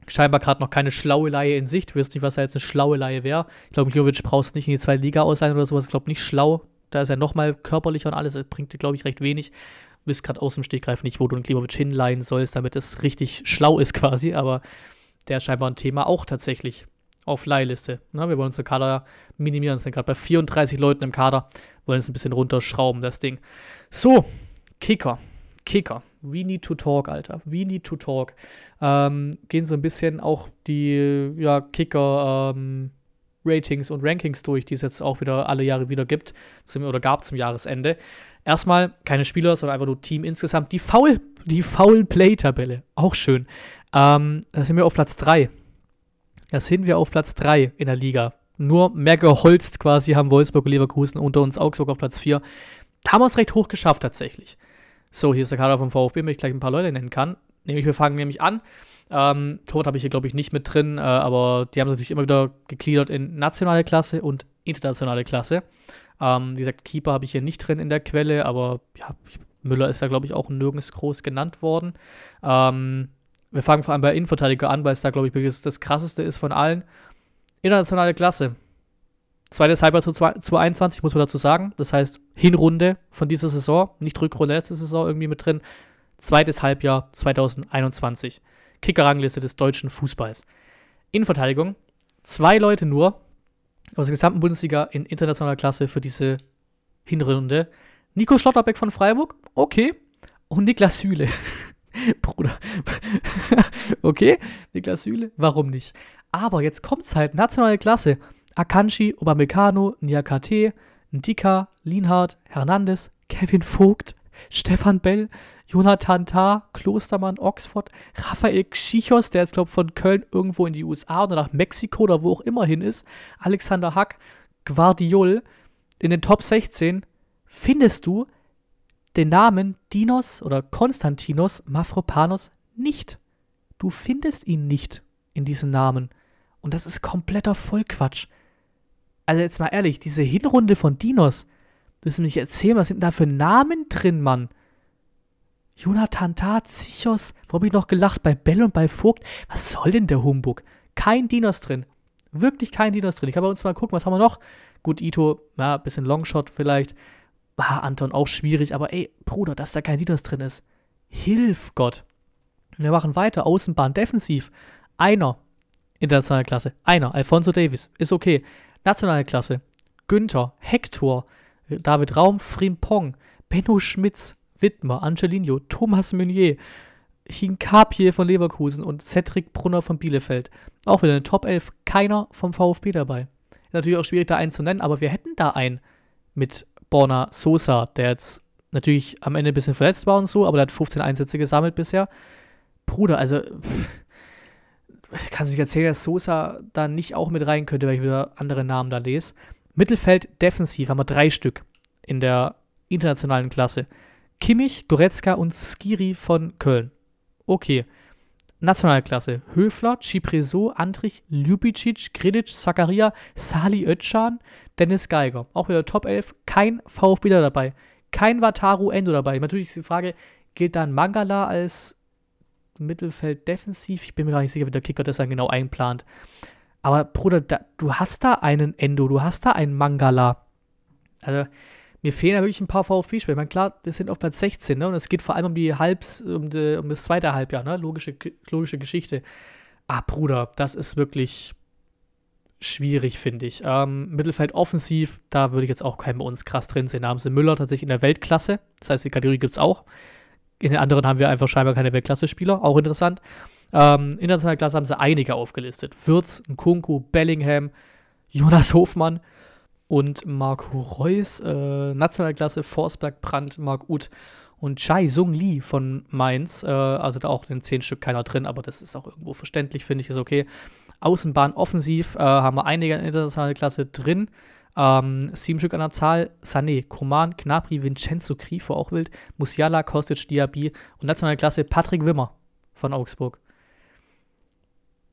Scheinbar gerade noch keine schlaue Laie in Sicht. Du wirst nicht, was da jetzt eine schlaue Laie wäre. Ich glaube, Jovic brauchst nicht in die zweite Liga ausleihen oder sowas. Ich glaube nicht schlau. Da ist er nochmal körperlicher und alles, das bringt glaube ich, recht wenig. Du bist gerade aus dem Stegreif nicht, wo du den Klimovic hinleihen sollst, damit es richtig schlau ist quasi, aber der ist scheinbar ein Thema auch tatsächlich auf Leihliste. Ne? Wir wollen unseren Kader minimieren, sind gerade bei 34 Leuten im Kader, wollen es ein bisschen runterschrauben, das Ding. So, Kicker. Kicker. We need to talk, Alter. We need to talk. Ähm, gehen so ein bisschen auch die ja, Kicker, ähm, Ratings und Rankings durch, die es jetzt auch wieder alle Jahre wieder gibt zum, oder gab zum Jahresende. Erstmal keine Spieler, sondern einfach nur Team insgesamt. Die Foul, die Foul Play Tabelle, auch schön. Ähm, da sind wir auf Platz 3. Da sind wir auf Platz 3 in der Liga. Nur mehr geholzt quasi haben Wolfsburg und Leverkusen unter uns, Augsburg auf Platz 4. Da haben wir es recht hoch geschafft tatsächlich. So, hier ist der Kader vom VfB, wenn ich gleich ein paar Leute nennen kann. Nämlich, wir fangen nämlich an ähm, Torwart habe ich hier, glaube ich, nicht mit drin, äh, aber die haben es natürlich immer wieder gegliedert in nationale Klasse und internationale Klasse. Ähm, wie gesagt, Keeper habe ich hier nicht drin in der Quelle, aber ja, Müller ist ja, glaube ich, auch nirgends groß genannt worden. Ähm, wir fangen vor allem bei Innenverteidiger an, weil es da, glaube ich, das, das krasseste ist von allen. Internationale Klasse. Zweites Halbjahr zu, zu 21, muss man dazu sagen. Das heißt, Hinrunde von dieser Saison, nicht Rückrunde letzte Saison irgendwie mit drin. Zweites Halbjahr 2021 kicker des deutschen Fußballs. Innenverteidigung, zwei Leute nur aus der gesamten Bundesliga in internationaler Klasse für diese Hinrunde. Nico Schlotterbeck von Freiburg, okay. Und Niklas Süle. Bruder. okay, Niklas Süle, warum nicht? Aber jetzt kommt es halt, nationale Klasse. Akanji, Obamecano, Niakate, Ndika, Lienhardt, Hernandez, Kevin Vogt, Stefan Bell, Jonathan Tah, Klostermann, Oxford, Raphael Xichos, der jetzt, glaube ich, von Köln irgendwo in die USA oder nach Mexiko oder wo auch immer hin ist, Alexander Hack, Guardiol. In den Top 16 findest du den Namen Dinos oder Konstantinos Mafropanos nicht. Du findest ihn nicht in diesen Namen. Und das ist kompletter Vollquatsch. Also jetzt mal ehrlich, diese Hinrunde von Dinos, Müssen wir nicht erzählen, was sind da für Namen drin, Mann? Jonathan Tazichos, wo habe ich noch gelacht? Bei Bell und bei Vogt? Was soll denn der Humbug? Kein Dinos drin. Wirklich kein Dinos drin. Ich kann bei uns mal gucken, was haben wir noch? Gut, Ito, ja, bisschen Longshot vielleicht. Ah, Anton auch schwierig, aber ey, Bruder, dass da kein Dinos drin ist. Hilf Gott. Wir machen weiter. Außenbahn, defensiv. Einer. Internationale Klasse. Einer. Alfonso Davis. Ist okay. Nationale Klasse. Günther. Hector. David Raum, Frimpong, Benno Schmitz, Wittmer, Angelino, Thomas Meunier, Hinkapie von Leverkusen und Cedric Brunner von Bielefeld. Auch wieder eine Top 11, keiner vom VfB dabei. Ist natürlich auch schwierig, da einen zu nennen, aber wir hätten da einen mit Borna Sosa, der jetzt natürlich am Ende ein bisschen verletzt war und so, aber der hat 15 Einsätze gesammelt bisher. Bruder, also pff, kannst du nicht erzählen, dass Sosa da nicht auch mit rein könnte, weil ich wieder andere Namen da lese. Mittelfeld defensiv haben wir drei Stück in der internationalen Klasse. Kimmich, Goretzka und Skiri von Köln. Okay. Nationalklasse. Höfler, Cipreso, Andrich, Ljubicic, Grilic, Zakaria, Sali Özcan, Dennis Geiger. Auch wieder Top 11. Kein VfBler dabei. Kein Wataru Endo dabei. Natürlich ist die Frage, gilt dann Mangala als Mittelfeld defensiv? Ich bin mir gar nicht sicher, wie der Kicker das dann genau einplant. Aber Bruder, da, du hast da einen Endo, du hast da einen Mangala. Also, mir fehlen da wirklich ein paar VfB-Spiele. Ich meine, klar, wir sind auf Platz 16, ne? Und es geht vor allem um die Halbs, um, die, um das zweite Halbjahr, ne? Logische, logische Geschichte. Ah, Bruder, das ist wirklich schwierig, finde ich. Ähm, Mittelfeld offensiv, da würde ich jetzt auch keinen bei uns krass drin sehen. Da haben sie Müller tatsächlich in der Weltklasse. Das heißt, die Kategorie gibt es auch. In den anderen haben wir einfach scheinbar keine Weltklasse-Spieler. Auch interessant. Ähm, internationaler Klasse haben sie einige aufgelistet. Würz, Nkunku, Bellingham, Jonas Hofmann und Marco Reus. Äh, Klasse Forsberg, Brandt, Marc Uth und Chai Sung Lee von Mainz. Äh, also da auch in zehn Stück keiner drin, aber das ist auch irgendwo verständlich, finde ich, ist okay. Außenbahn offensiv äh, haben wir einige internationale Klasse drin. Ähm, sieben Stück an der Zahl. Sané, Koman, Knapri, Vincenzo Grifo, auch wild. Musiala, Kostic, Diaby und nationale Klasse Patrick Wimmer von Augsburg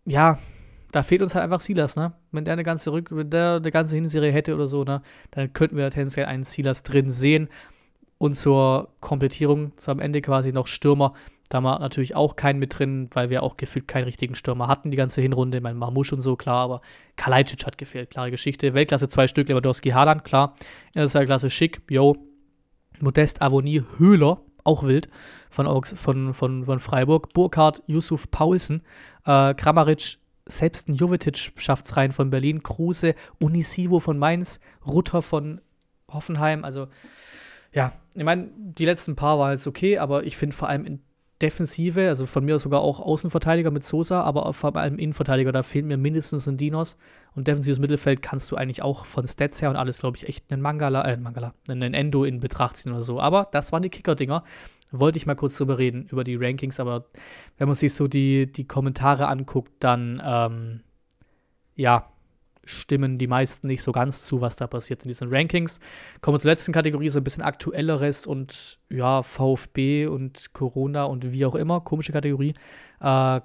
ja, da fehlt uns halt einfach Silas, ne? Wenn der eine ganze Rück wenn der eine ganze Hinserie hätte oder so, ne, dann könnten wir tendenziell einen Silas drin sehen. Und zur Komplettierung, zum Ende quasi noch Stürmer. Da war natürlich auch keinen mit drin, weil wir auch gefühlt keinen richtigen Stürmer hatten die ganze Hinrunde. Mein meine, und so, klar, aber Kalajdzic hat gefehlt, klare Geschichte. Weltklasse zwei Stück, Lewandowski, Haaland, klar. Erster Klasse Schick, yo. Modest, Avonie, Höhler, auch wild von, von, von, von Freiburg, Burkhardt, Yusuf Paulsen, äh, Kramaric, selbst ein Jovetic schafft es rein von Berlin, Kruse, Unisivo von Mainz, Rutter von Hoffenheim. Also, ja, ich meine, die letzten paar waren jetzt okay, aber ich finde vor allem in Defensive, also von mir sogar auch Außenverteidiger mit Sosa, aber vor allem Innenverteidiger, da fehlt mir mindestens ein Dinos. Und defensives Mittelfeld kannst du eigentlich auch von Stats her und alles, glaube ich, echt einen Mangala, äh, einen Mangala, einen Endo in Betracht ziehen oder so. Aber das waren die Kicker-Dinger. Wollte ich mal kurz drüber reden, über die Rankings, aber wenn man sich so die, die Kommentare anguckt, dann ähm, ja, stimmen die meisten nicht so ganz zu, was da passiert in diesen Rankings. Kommen wir zur letzten Kategorie, so ein bisschen aktuelleres und ja, VfB und Corona und wie auch immer, komische Kategorie. Äh,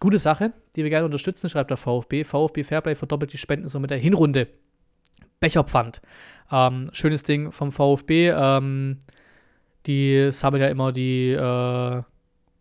gute Sache, die wir gerne unterstützen, schreibt der VfB. VfB Fairplay verdoppelt die Spenden so mit der Hinrunde. Becherpfand. Ähm, schönes Ding vom VfB. Ähm, die sammeln ja immer die, äh,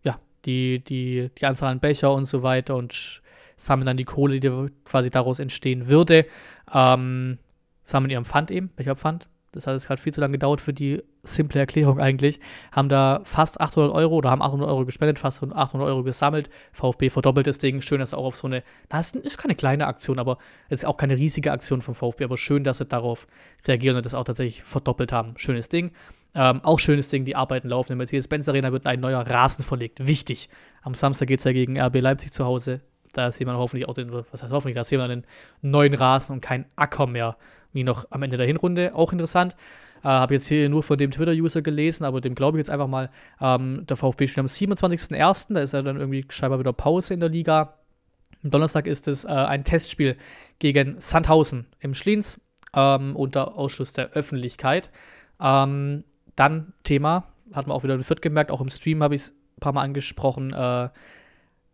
ja, die, die, die Anzahl an Becher und so weiter und sammeln dann die Kohle, die quasi daraus entstehen würde, ähm, sammeln ihren Pfand eben, Becherpfand. Das hat jetzt gerade viel zu lange gedauert für die simple Erklärung eigentlich. Haben da fast 800 Euro oder haben 800 Euro gespendet, fast 800 Euro gesammelt. VfB verdoppelt das Ding. Schön, dass auch auf so eine, das ist keine kleine Aktion, aber es ist auch keine riesige Aktion vom VfB, aber schön, dass sie darauf reagieren und das auch tatsächlich verdoppelt haben. Schönes Ding. Ähm, auch schönes Ding, die Arbeiten laufen. In Mercedes-Benz Arena wird ein neuer Rasen verlegt. Wichtig. Am Samstag geht es ja gegen RB Leipzig zu Hause. Da ist jemand hoffentlich auch den, was heißt hoffentlich, da ist jemand einen neuen Rasen und keinen Acker mehr. Wie noch am Ende der Hinrunde. Auch interessant. Äh, Habe jetzt hier nur von dem Twitter-User gelesen, aber dem glaube ich jetzt einfach mal. Ähm, der VfB spielt am 27.01. Da ist ja dann irgendwie scheinbar wieder Pause in der Liga. Am Donnerstag ist es äh, ein Testspiel gegen Sandhausen im Schliens ähm, unter Ausschluss der Öffentlichkeit. Ähm, dann Thema, hat man auch wieder Fit gemerkt, auch im Stream habe ich es ein paar Mal angesprochen. Äh,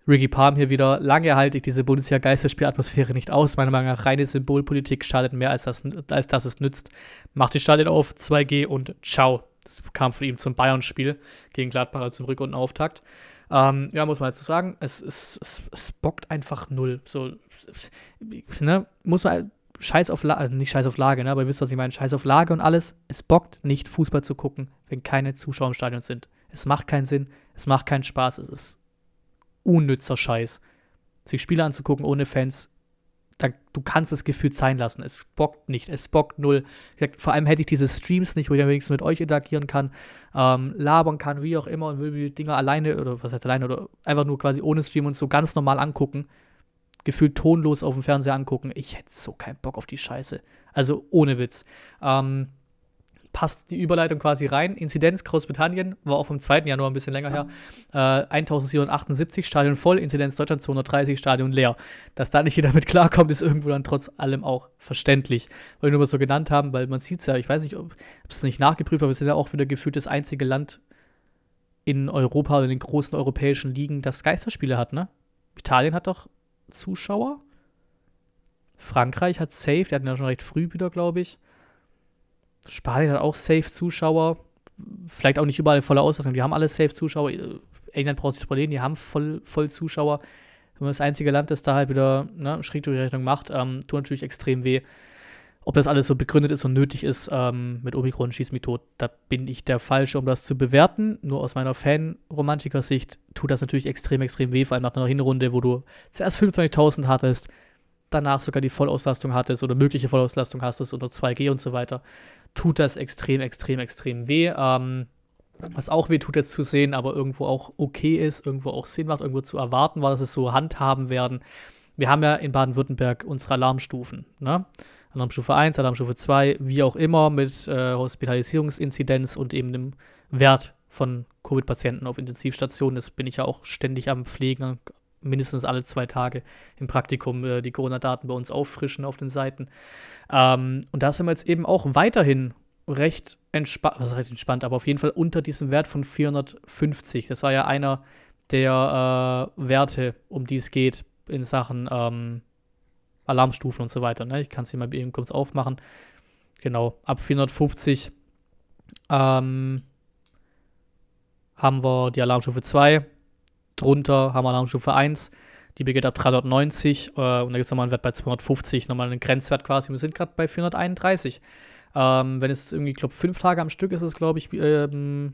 Ricky Palm hier wieder, lange halte ich diese Bundesliga-Geisterspielatmosphäre nicht aus. Meiner Meinung nach reine Symbolpolitik schadet mehr, als, das, als dass es nützt. Macht die Stadion auf, 2G und ciao. Das kam von ihm zum Bayern-Spiel gegen Gladbacher zum Rück- Rückrundenauftakt. Ähm, ja, muss man so sagen, es, es, es, es bockt einfach null. So, ne, muss man Scheiß auf Lage, also nicht Scheiß auf Lage, ne, aber ihr wisst, was ich meine, Scheiß auf Lage und alles. Es bockt nicht, Fußball zu gucken, wenn keine Zuschauer im Stadion sind. Es macht keinen Sinn, es macht keinen Spaß, es ist unnützer Scheiß. Sich Spiele anzugucken ohne Fans, da, du kannst es gefühlt sein lassen. Es bockt nicht, es bockt null. Vor allem hätte ich diese Streams nicht, wo ich am wenigsten mit euch interagieren kann, ähm, labern kann, wie auch immer und will mir die Dinger alleine oder was heißt alleine oder einfach nur quasi ohne Stream und so ganz normal angucken gefühlt tonlos auf dem Fernseher angucken. Ich hätte so keinen Bock auf die Scheiße. Also ohne Witz. Ähm, passt die Überleitung quasi rein. Inzidenz Großbritannien war auch vom 2. Januar ein bisschen länger her. Äh, 1778 Stadion voll, Inzidenz Deutschland 230 Stadion leer. Dass da nicht jeder mit klarkommt, ist irgendwo dann trotz allem auch verständlich. Weil wir nur mal so genannt haben, weil man sieht es ja, ich weiß nicht, ob es nicht nachgeprüft, aber wir sind ja auch wieder gefühlt das einzige Land in Europa oder in den großen europäischen Ligen, das Geisterspiele hat, ne? Italien hat doch Zuschauer. Frankreich hat safe, die hatten ja schon recht früh wieder, glaube ich. Spanien hat auch safe Zuschauer. Vielleicht auch nicht überall volle Auslastung. Die haben alle safe Zuschauer. England braucht sich überlegen, die haben voll, voll Zuschauer. Wenn man das einzige Land ist, da halt wieder ne, Schritt durch die Rechnung macht, ähm, tut natürlich extrem weh ob das alles so begründet ist und nötig ist ähm, mit Omikron, schieß Da bin ich der Falsche, um das zu bewerten. Nur aus meiner Fan-Romantiker-Sicht tut das natürlich extrem, extrem weh, vor allem nach einer Hinrunde, wo du zuerst 25.000 hattest, danach sogar die Vollauslastung hattest oder mögliche Vollauslastung hattest unter 2G und so weiter. Tut das extrem, extrem, extrem weh. Ähm, was auch weh tut, jetzt zu sehen, aber irgendwo auch okay ist, irgendwo auch Sinn macht, irgendwo zu erwarten war, dass es so handhaben werden. Wir haben ja in Baden-Württemberg unsere Alarmstufen. Ne? Alarmstufe 1, Alarmstufe 2, wie auch immer, mit äh, Hospitalisierungsinzidenz und eben dem Wert von Covid-Patienten auf Intensivstationen. Das bin ich ja auch ständig am Pflegen, mindestens alle zwei Tage im Praktikum äh, die Corona-Daten bei uns auffrischen auf den Seiten. Ähm, und da sind wir jetzt eben auch weiterhin recht entspannt, was recht entspannt, aber auf jeden Fall unter diesem Wert von 450. Das war ja einer der äh, Werte, um die es geht in Sachen ähm, Alarmstufen und so weiter. Ne? Ich kann es hier mal eben kurz aufmachen. Genau, ab 450 ähm, haben wir die Alarmstufe 2. Drunter haben wir Alarmstufe 1. Die beginnt ab 390 äh, und da gibt es nochmal einen Wert bei 250, nochmal einen Grenzwert quasi. Wir sind gerade bei 431. Ähm, wenn es irgendwie, ich glaube, fünf Tage am Stück ist es, glaube ich, ähm,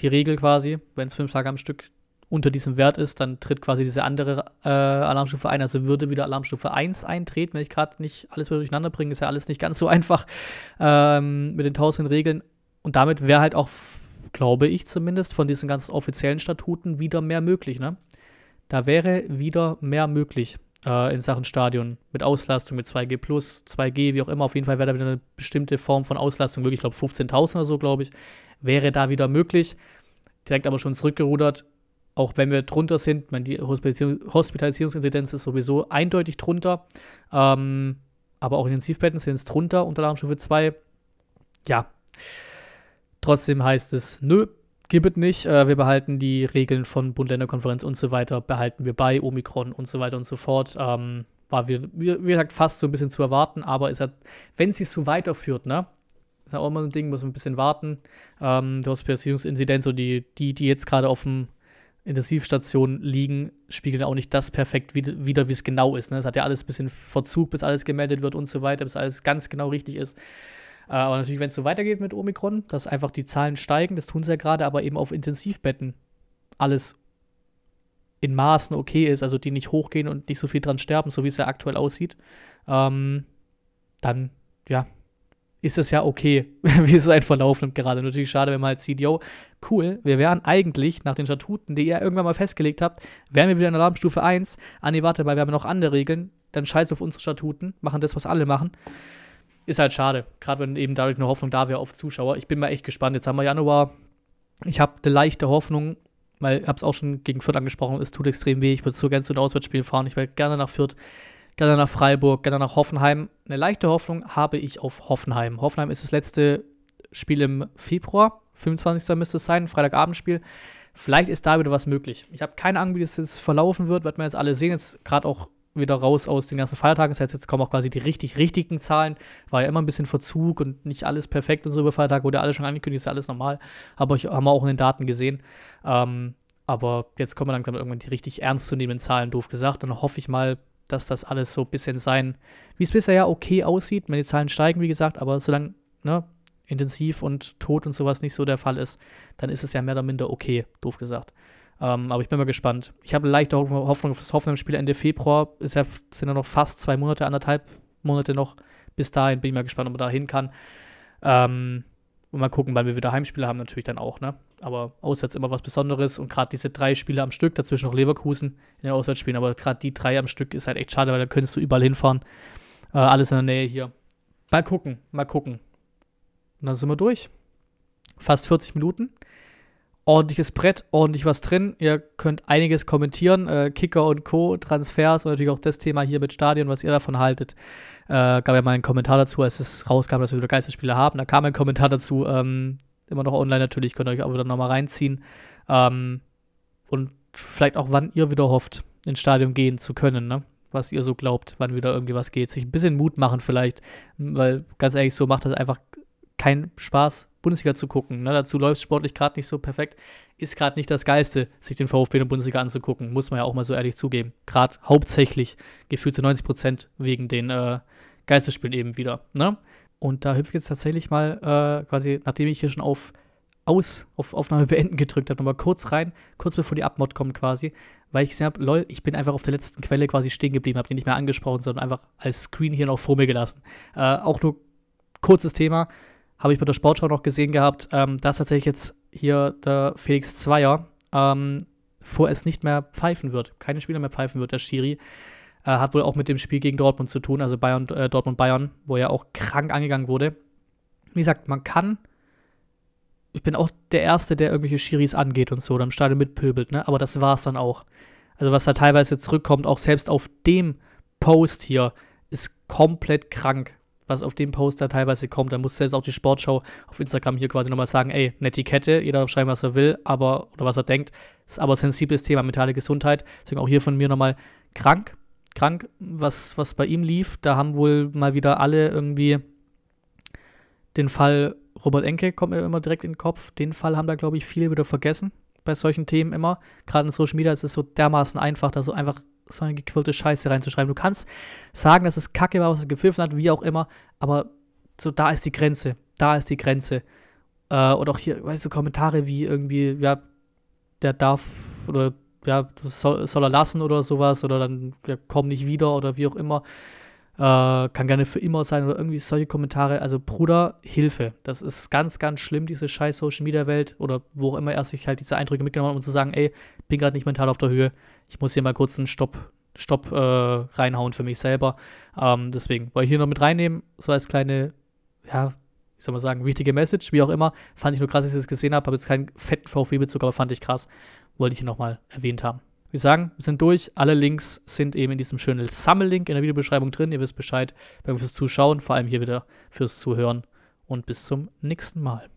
die Regel quasi, wenn es fünf Tage am Stück unter diesem Wert ist, dann tritt quasi diese andere äh, Alarmstufe ein. Also würde wieder Alarmstufe 1 eintreten, wenn ich gerade nicht alles wieder durcheinander bringe, ist ja alles nicht ganz so einfach ähm, mit den tausenden Regeln. Und damit wäre halt auch, glaube ich zumindest, von diesen ganzen offiziellen Statuten wieder mehr möglich. Ne? Da wäre wieder mehr möglich äh, in Sachen Stadion mit Auslastung, mit 2G, 2G, wie auch immer. Auf jeden Fall wäre da wieder eine bestimmte Form von Auslastung möglich. Ich glaube, 15.000 oder so, glaube ich, wäre da wieder möglich. Direkt aber schon zurückgerudert auch wenn wir drunter sind, man, die Hospitalisierung, Hospitalisierungsinzidenz ist sowieso eindeutig drunter, ähm, aber auch Intensivbetten sind es drunter, unter Alarmstufe 2. Ja, trotzdem heißt es, nö, gibt es nicht, äh, wir behalten die Regeln von Bund-Länder-Konferenz und so weiter, behalten wir bei Omikron und so weiter und so fort. Ähm, war, wie, wie gesagt, fast so ein bisschen zu erwarten, aber es hat, wenn es sich so weiterführt, ne, ist ja auch immer so ein Ding, muss man ein bisschen warten. Ähm, die Hospitalisierungsinzidenz, so die, die, die jetzt gerade auf dem Intensivstationen liegen, spiegeln auch nicht das perfekt wieder, wie es genau ist. Ne? Es ne? hat ja alles ein bisschen Verzug, bis alles gemeldet wird und so weiter, bis alles ganz genau richtig ist. Äh, aber natürlich, wenn es so weitergeht mit Omikron, dass einfach die Zahlen steigen, das tun sie ja gerade, aber eben auf Intensivbetten alles in Maßen okay ist, also die nicht hochgehen und nicht so viel dran sterben, so wie es ja aktuell aussieht, ähm, dann ja, ist es ja okay, wie es ein halt Verlauf nimmt gerade. Natürlich schade, wenn man halt sieht, yo, cool, wir wären eigentlich nach den Statuten, die ihr irgendwann mal festgelegt habt, wären wir wieder in Alarmstufe 1. Ah nee, warte mal, wir haben noch andere Regeln, dann scheiß auf unsere Statuten, machen das, was alle machen. Ist halt schade, gerade wenn eben dadurch eine Hoffnung da wäre auf Zuschauer. Ich bin mal echt gespannt. Jetzt haben wir Januar. Ich habe eine leichte Hoffnung, weil ich habe es auch schon gegen Fürth angesprochen, es tut extrem weh. Ich würde so gerne zu den Auswärtsspielen fahren. Ich wäre gerne nach Fürth gerne nach Freiburg, gerne nach Hoffenheim. Eine leichte Hoffnung habe ich auf Hoffenheim. Hoffenheim ist das letzte Spiel im Februar, 25. müsste es sein, Freitagabendspiel. Vielleicht ist da wieder was möglich. Ich habe keine Ahnung, wie das jetzt verlaufen wird, wird man jetzt alle sehen. Jetzt gerade auch wieder raus aus den ganzen Feiertagen. Das heißt, jetzt kommen auch quasi die richtig richtigen Zahlen. War ja immer ein bisschen Verzug und nicht alles perfekt und so über Feiertag wurde alles schon angekündigt, ist alles normal. Aber ich, haben wir auch in den Daten gesehen. Ähm, aber jetzt kommen wir langsam irgendwann die richtig ernstzunehmenden Zahlen, doof gesagt. Dann hoffe ich mal, dass das alles so ein bisschen sein, wie es bisher ja okay aussieht. wenn die Zahlen steigen, wie gesagt, aber solange ne, intensiv und tot und sowas nicht so der Fall ist, dann ist es ja mehr oder minder okay, doof gesagt. Ähm, aber ich bin mal gespannt. Ich habe leichte Hoffnung auf das hoffenheim Ende Februar. Es ja, sind ja noch fast zwei Monate, anderthalb Monate noch. Bis dahin bin ich mal gespannt, ob man da hin kann. Ähm, und mal gucken, weil wir wieder Heimspiele haben natürlich dann auch, ne? Aber auswärts immer was Besonderes und gerade diese drei Spiele am Stück, dazwischen noch Leverkusen in den Auswärtsspielen, aber gerade die drei am Stück ist halt echt schade, weil da könntest du überall hinfahren. Äh, alles in der Nähe hier. Mal gucken, mal gucken. Und dann sind wir durch. Fast 40 Minuten ordentliches Brett, ordentlich was drin. Ihr könnt einiges kommentieren, äh, Kicker und Co., Transfers und natürlich auch das Thema hier mit Stadion, was ihr davon haltet. Äh, gab ja mal einen Kommentar dazu, als es rauskam, dass wir wieder Geisterspiele haben. Da kam ein Kommentar dazu, ähm, immer noch online natürlich, könnt ihr euch auch wieder nochmal reinziehen. Ähm, und vielleicht auch, wann ihr wieder hofft, ins Stadion gehen zu können, ne? was ihr so glaubt, wann wieder irgendwie was geht. Sich ein bisschen Mut machen vielleicht, weil ganz ehrlich, so macht das einfach keinen Spaß, Bundesliga zu gucken. Ne? Dazu läuft sportlich gerade nicht so perfekt. Ist gerade nicht das Geiste, sich den VfB in der Bundesliga anzugucken, muss man ja auch mal so ehrlich zugeben. Gerade hauptsächlich gefühlt zu 90 Prozent wegen den äh, Geisterspielen eben wieder. Ne? Und da hüpfe ich jetzt tatsächlich mal, äh, quasi, nachdem ich hier schon auf Aus, auf Aufnahme beenden gedrückt habe, nochmal kurz rein, kurz bevor die Abmod kommt quasi, weil ich gesehen habe, lol, ich bin einfach auf der letzten Quelle quasi stehen geblieben, habe die nicht mehr angesprochen, sondern einfach als Screen hier noch vor mir gelassen. Äh, auch nur kurzes Thema habe ich bei der Sportschau noch gesehen gehabt, ähm, dass tatsächlich jetzt hier der Felix Zweier ähm, vorerst nicht mehr pfeifen wird, keine Spieler mehr pfeifen wird, der Schiri. Äh, hat wohl auch mit dem Spiel gegen Dortmund zu tun, also Bayern, äh, Dortmund-Bayern, wo er auch krank angegangen wurde. Wie gesagt, man kann ich bin auch der Erste, der irgendwelche Schiris angeht und so oder im Stadion mitpöbelt, ne? Aber das war es dann auch. Also, was da teilweise zurückkommt, auch selbst auf dem Post hier, ist komplett krank was auf dem Poster teilweise kommt. Da muss selbst auch die Sportschau auf Instagram hier quasi nochmal sagen, ey, nette Kette, jeder darf schreiben, was er will, aber, oder was er denkt. Ist aber ein sensibles Thema, mentale Gesundheit. Deswegen auch hier von mir nochmal krank, krank, was, was bei ihm lief. Da haben wohl mal wieder alle irgendwie den Fall Robert Enke kommt mir immer direkt in den Kopf. Den Fall haben da, glaube ich, viele wieder vergessen bei solchen Themen immer. Gerade in Social Media ist es so dermaßen einfach, da so einfach so eine gequirlte Scheiße reinzuschreiben. Du kannst sagen, dass es kacke war, was es gepfiffen hat, wie auch immer, aber so da ist die Grenze. Da ist die Grenze. Äh, und auch hier, weißt du, Kommentare wie irgendwie, ja, der darf oder ja, soll, soll er lassen oder sowas oder dann ja, komm nicht wieder oder wie auch immer äh, kann gerne für immer sein oder irgendwie solche Kommentare. Also Bruder, Hilfe. Das ist ganz, ganz schlimm, diese scheiß Social-Media-Welt oder wo auch immer er sich halt diese Eindrücke mitgenommen hat, um zu sagen, ey, bin gerade nicht mental auf der Höhe, ich muss hier mal kurz einen Stopp, Stopp äh, reinhauen für mich selber. Ähm, deswegen wollte ich hier noch mit reinnehmen, so als kleine, ja, ich soll mal sagen, wichtige Message, wie auch immer. Fand ich nur krass, dass ich das gesehen habe, habe jetzt keinen fetten VfB-Bezug, aber fand ich krass. Wollte ich hier nochmal erwähnt haben wir sagen, wir sind durch. Alle Links sind eben in diesem schönen Sammellink in der Videobeschreibung drin. Ihr wisst Bescheid. Danke fürs Zuschauen, vor allem hier wieder fürs Zuhören und bis zum nächsten Mal.